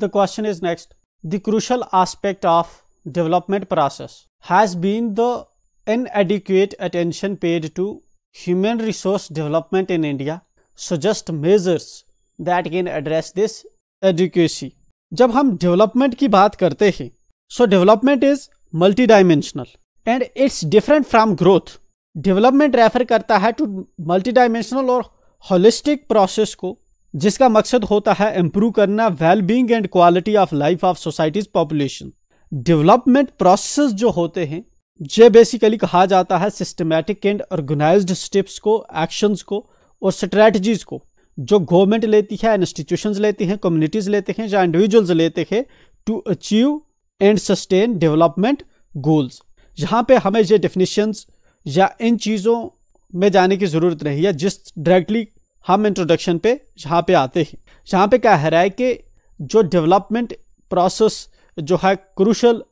The question is next. The crucial aspect of development process has been the inadequate attention paid to human resource development in India. Suggest measures that can address this adequacy. जब हम development की बात करते हैं so development is multi dimensional and it's different from growth development refer करता है to multi dimensional और holistic process को जिसका मकसद होता है इम्प्रूव करना wellbeing and quality of life of societies population development process जो होते हैं ये बेसिकली कहा जाता है सिस्टमेटिक एंड ऑर्गेनाइज स्टेप्स को एक्शंस को और स्ट्रेटजीज को जो गवर्नमेंट लेती है इंस्टीट्यूशन लेती हैं कम्युनिटीज लेते हैं या इंडिविजुअल्स लेते हैं to achieve and sustain development goals यहाँ पे हमें ये डेफिनेशंस या इन चीज़ों में जाने की ज़रूरत नहीं है जिस डायरेक्टली हम इंट्रोडक्शन पे जहाँ पे आते हैं जहाँ पे क्या है रहा है कि जो डेवलपमेंट प्रोसेस जो है क्रूशल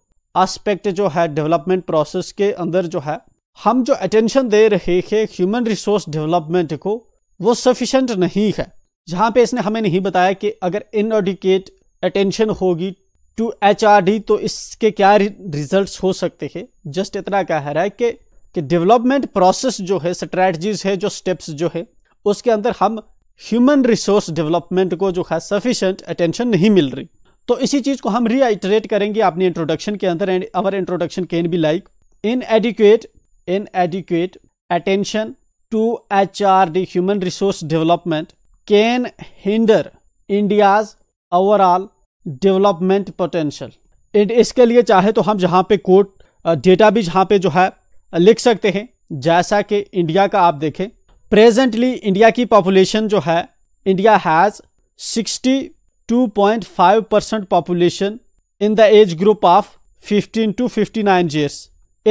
एस्पेक्ट जो है डेवलपमेंट प्रोसेस के अंदर जो है हम जो अटेंशन दे रहे हैं ह्यूमन रिसोर्स डेवलपमेंट को वो सफिशेंट नहीं है जहाँ पे इसने हमें नहीं बताया कि अगर इनऑडिकेट अटेंशन होगी टू एच तो इसके क्या रिजल्ट्स हो सकते हैं जस्ट इतना कह रहा है कि डेवलपमेंट प्रोसेस जो है स्ट्रेटजीज है जो स्टेप्स जो है उसके अंदर हम ह्यूमन रिसोर्स डेवलपमेंट को जो है सफिशेंट अटेंशन नहीं मिल रही तो इसी चीज़ को हम रीआइटरेट करेंगे अपने इंट्रोडक्शन के अंदर and our introduction can be like inadequate inadequate attention to H R D human resource development can hinder India's overall development potential and इसके लिए चाहे तो हम जहाँ पे कोट डेटा भी जहाँ पे जो है लिख सकते हैं जैसा कि इंडिया का आप देखें प्रेजेंटली इंडिया की पॉपुलेशन जो है India has 62.5 percent population in the age group of 15 to 59 years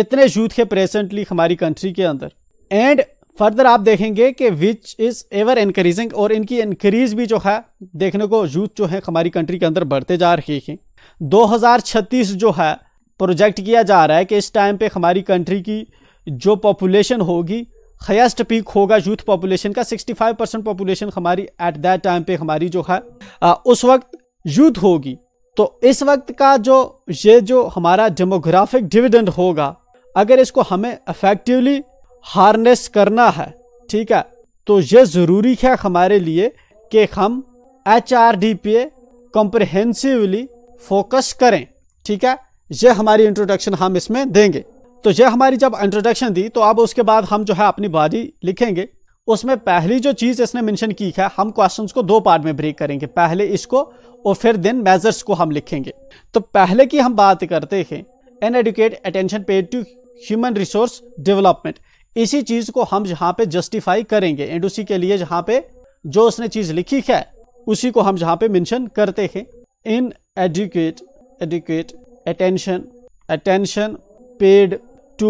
इतने यूथ है प्रेजेंटली हमारी कंट्री के अंदर एंड फर्दर आप देखेंगे कि विच इज़ एवर इंक्रीजिंग और इनकी इंक्रीज भी जो है देखने को यूथ जो है हमारी कंट्री के अंदर बढ़ते जा रहे हैं 2036 जो है प्रोजेक्ट किया जा रहा है कि इस टाइम पे हमारी कंट्री की जो पॉपुलेशन होगी हाइस्ट पीक होगा यूथ पॉपुलेशन का 65 परसेंट पॉपुलेशन हमारी एट दैट टाइम पे हमारी जो है उस वक्त यूथ होगी तो इस वक्त का जो ये जो हमारा डेमोग्राफिक डिविडेंड होगा अगर इसको हमें इफेक्टिवली हार्नेस करना है ठीक है तो ये ज़रूरी है हमारे लिए कि हम एच आर डी पे कॉम्प्रहेंसिवली फोकस करें ठीक है ये हमारी इंट्रोडक्शन हम इसमें देंगे तो यह हमारी जब इंट्रोडक्शन दी तो अब उसके बाद हम जो है अपनी बॉडी लिखेंगे उसमें पहली जो चीज़ इसने मेंशन की है हम क्वेश्चंस को दो पार्ट में ब्रेक करेंगे पहले इसको और फिर देन मेजर्स को हम लिखेंगे तो पहले की हम बात करते हैं inadequate attention paid to human resource development इसी चीज़ को हम जहां पे जस्टिफाई करेंगे एंड उसी के लिए जहां पे जो उसने चीज़ लिखी है उसी को हम जहां पे मेंशन करते हैं inadequate adequate attention attention paid to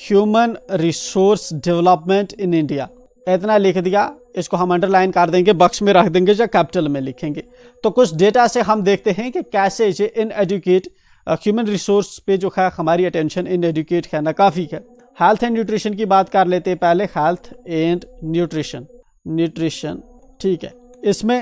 human resource development in India इतना लिख दिया इसको हम अंडरलाइन कर देंगे बक्स में रख देंगे या कैपिटल में लिखेंगे तो कुछ डेटा से हम देखते हैं कि कैसे इसे इन एडुकेट ह्यूमन रिसोर्स पे जो है हमारी अटेंशन इन एडुकेट है ना काफ़ी है हेल्थ एंड न्यूट्रिशन की बात कर लेते हैं पहले हेल्थ एंड न्यूट्रिशन न्यूट्रिशन ठीक है इसमें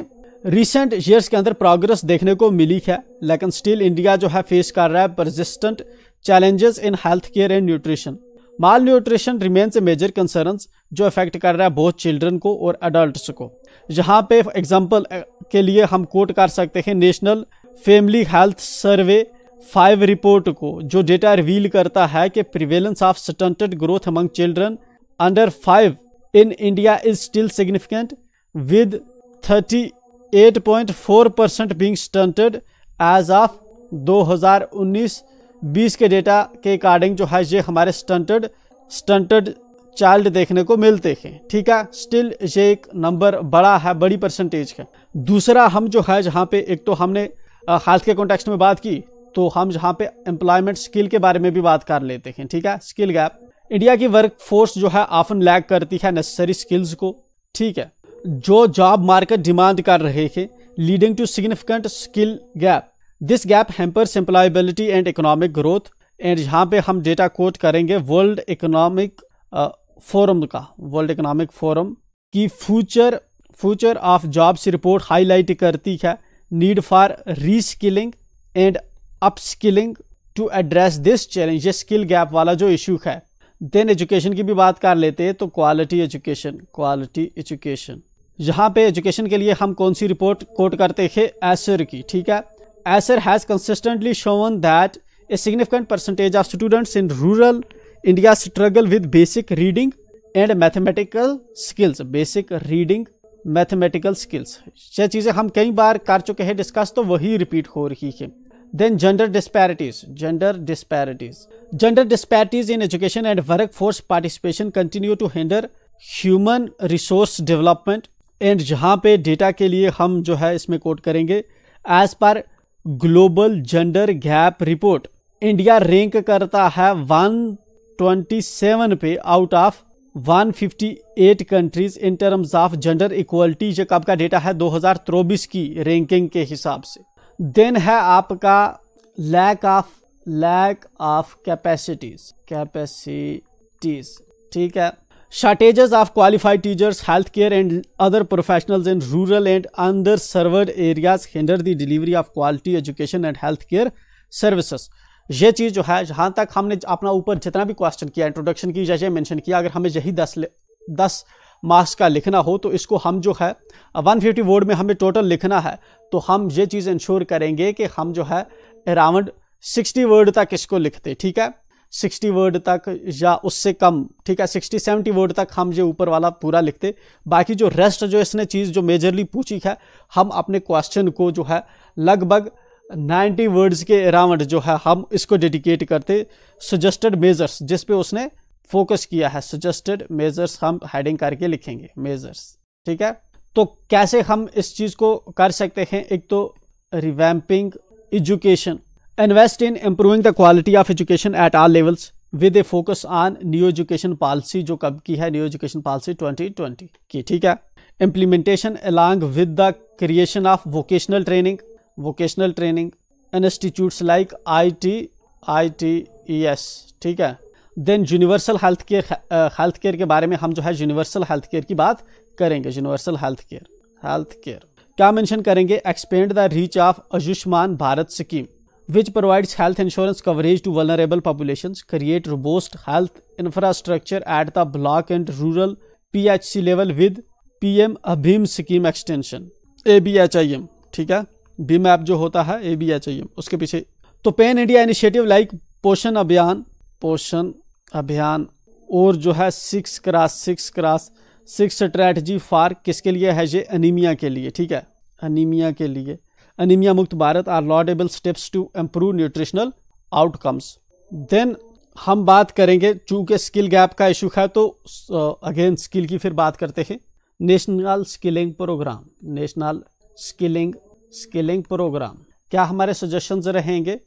रिसेंट ईयर्स के अंदर प्रोग्रेस देखने को मिली है लेकिन स्टिल इंडिया जो है फेस कर रहा है persistent challenges in health care and nutrition malnutrition remains a major concern जो अफेक्ट कर रहा है बहुत चिल्ड्रन को और अडल्ट को यहाँ पे एग्जाम्पल के लिए हम कोट कर सकते हैं national family health survey five report को जो डेटा रिवील करता है कि prevalence of stunted growth among children under five in India is still significant with 38.4 percent being stunted as of 2019 बीस के डेटा के अकॉर्डिंग जो है ये हमारे स्टंटेड स्टंटेड चाइल्ड देखने को मिलते हैं ठीक है स्टिल ये एक नंबर बड़ा है बड़ी परसेंटेज का दूसरा हम जो है जहाँ पे एक तो हमने हेल्थ के कॉन्टेक्स्ट में बात की तो हम जहाँ पे एम्प्लॉयमेंट स्किल के बारे में भी बात कर लेते हैं ठीक है स्किल गैप इंडिया की वर्क फोर्स जो है ऑफन लैग करती है नेसेसरी स्किल्स को ठीक है जो जॉब मार्केट डिमांड कर रहे हैं leading to significant skill gap this gap hampers employability and economic growth and यहाँ पे हम डेटा कोट करेंगे वर्ल्ड इकोनॉमिक फोरम का वर्ल्ड इकोनॉमिक फोरम की future future of jobs report highlight करती है need for reskilling and upskilling to address this challenge ये skill gap वाला जो इशू है देन एजुकेशन की भी बात कर लेते हैं तो क्वालिटी एजुकेशन क्वालिटी एजुकेशन यहाँ पे एजुकेशन के लिए हम कौन सी रिपोर्ट कोट करते थे एसर की ठीक है ACER has consistently shown that a significant percentage of students in rural India struggle with basic reading and mathematical skills basic reading mathematical skills ये चीज़ें हम कई बार कर चुके हैं डिस्कस तो वही रिपीट हो रही है then gender disparities gender disparities gender disparities in education and work force participation continue to hinder human resource development and जहाँ पे डेटा के लिए हम जो है इसमें कोट करेंगे as per global gender gap report India rank करता है 127 पे out of 158 countries in terms of gender equality जो आपका डेटा है दो की रैंकिंग के हिसाब से देन है आपका lack of lack of capacities capacities ठीक है shortages of qualified teachers healthcare and other professionals in rural and underserved areas hinder the delivery of quality education and healthcare services ये चीज़ जो है जहाँ तक हमने अपना ऊपर जितना भी क्वेश्चन किया इंट्रोडक्शन की जैसे मेंशन किया अगर हमें यही दस दस मार्क्स का लिखना हो तो इसको हम जो है 150 फिफ्टी वर्ड में हमें टोटल लिखना है तो हम ये चीज़ इंश्योर करेंगे कि हम जो है अराउंड 60 वर्ड तक इसको लिखते ठीक है 60 वर्ड तक या उससे कम ठीक है 60 70 वर्ड तक हम ये ऊपर वाला पूरा लिखते बाकी जो रेस्ट जो इसने चीज़ जो मेजरली पूछी है हम अपने क्वेश्चन को जो है लगभग 90 वर्ड्स के अराउंड जो है हम इसको डेडिकेट करते सजेस्टेड मेजर्स जिस पे उसने फोकस किया है सजेस्टेड मेजर्स हम हेडिंग करके लिखेंगे मेजर्स ठीक है तो कैसे हम इस चीज़ को कर सकते हैं एक तो revamping education invest in improving the quality of education at all levels with a focus on new education policy जो कब की है न्यू एजुकेशन पॉलिसी 2020 की ठीक है implementation along with the creation of vocational training vocational training institutes like I T I T E S ठीक है then universal health care health care के बारे में हम जो है यूनिवर्सल हेल्थ केयर की बात करेंगे universal health care health care क्या मेंशन करेंगे expand the reach of Ayushman Bharat scheme which provides health insurance coverage to vulnerable populations, create robust health infrastructure at the block and rural PHC level with PM Abhim Scheme Extension, ABHIM, B H I M ठीक है Bhim app जो होता है A B H I M उसके पीछे तो pen India initiative like पोषण अभियान पोषण अभियान और जो है six cross six cross six strategy for किसके लिए है ये अनीमिया के लिए ठीक है अनीमिया के लिए anemia mukt bharat are laudable steps to improve nutritional outcomes then हम बात करेंगे चूंकि स्किल गैप का इशू है तो अगेन स्किल की फिर बात करते हैं national skilling programme national skilling skilling programme क्या हमारे सजेशंस रहेंगे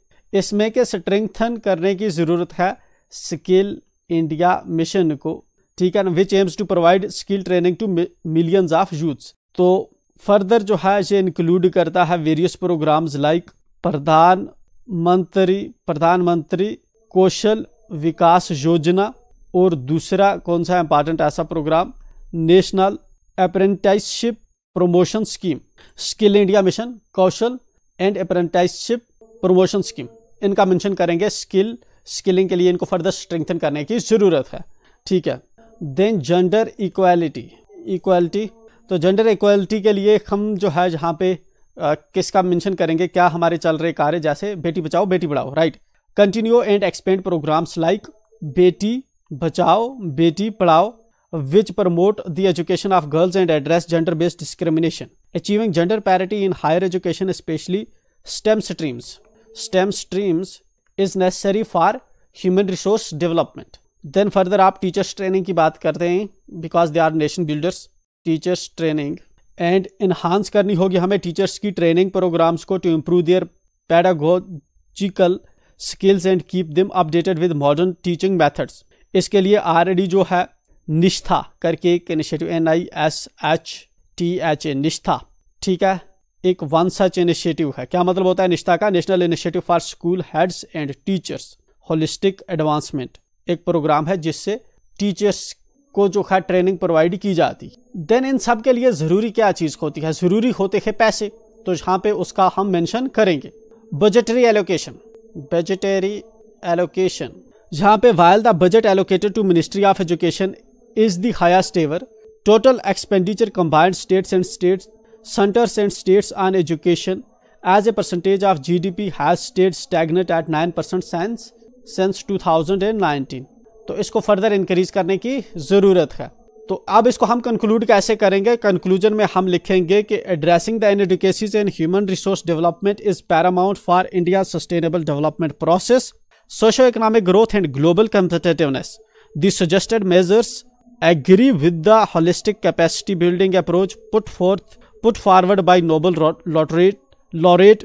इसमें के स्ट्रेंथन करने की ज़रूरत है स्किल इंडिया मिशन को ठीक है ना which aims to provide skill training to millions of youths तो फर्दर जो है ये इंक्लूड करता है वेरियस प्रोग्राम्स लाइक प्रधान मंत्री प्रधानमंत्री कौशल विकास योजना और दूसरा कौन सा इंपॉर्टेंट ऐसा programme national apprenticeship promotion scheme skill India mission Kaushal and apprenticeship promotion scheme इनका मेंशन करेंगे स्किल स्किलिंग के लिए इनको फर्दर स्ट्रेंथन करने की ज़रूरत है ठीक है देन जेंडर इक्वालिटी इक्वालिटी तो जेंडर इक्वलिटी के लिए हम जो है जहाँ पे किसका मेंशन करेंगे क्या हमारे चल रहे कार्य जैसे बेटी Bachao Beti Padhao right continue and expand programmes like Beti Bachao Beti Padhao which promote the education of girls and address gender based discrimination achieving gender parity in higher education specially STEM streams STEM streams is necessary for human resource development then further आप teachers training की बात करते हैं because they are nation builders teachers training and enhance करनी होगी हमें teachers की training programmes को to improve their pedagogical skills and keep them updated with modern teaching methods इसके लिए आलरेडी जो है निष्ठा करके एक initiative N I S H T H A Nishtha ठीक है एक वन सच इनिशिएटिव है क्या मतलब होता है निष्ठा का national initiative for school heads and teachers holistic advancement एक प्रोग्राम है जिससे टीचर्स को जो है ट्रेनिंग प्रोवाइड की जाती देन इन सब के लिए ज़रूरी क्या चीज़ होती है ज़रूरी होते हैं पैसे तो यहाँ पे उसका हम मेंशन करेंगे बजटरी एलोकेशन बजटरी एलोकेशन जहाँ पे while the budget allocated to ministry of education is the highest ever total expenditure combined states and states a percentage of G D P has state stagnant at nine percent since since two thousand and nineteen तो इसको further increase करने की ज़रूरत है तो अब इसको हम कंक्लूड कैसे करेंगे कंक्लूजन में हम लिखेंगे कि addressing the inadequacies in human resource development is paramount for India sustainable development process socio economic growth and global competitiveness the suggested measures agree with the holistic capacity building approach put forth put forward by Nobel laureate laureate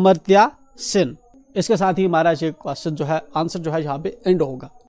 Amartya Sen इसके साथ ही हमारा ये question जो है answer जो है यहाँ पे एंड होगा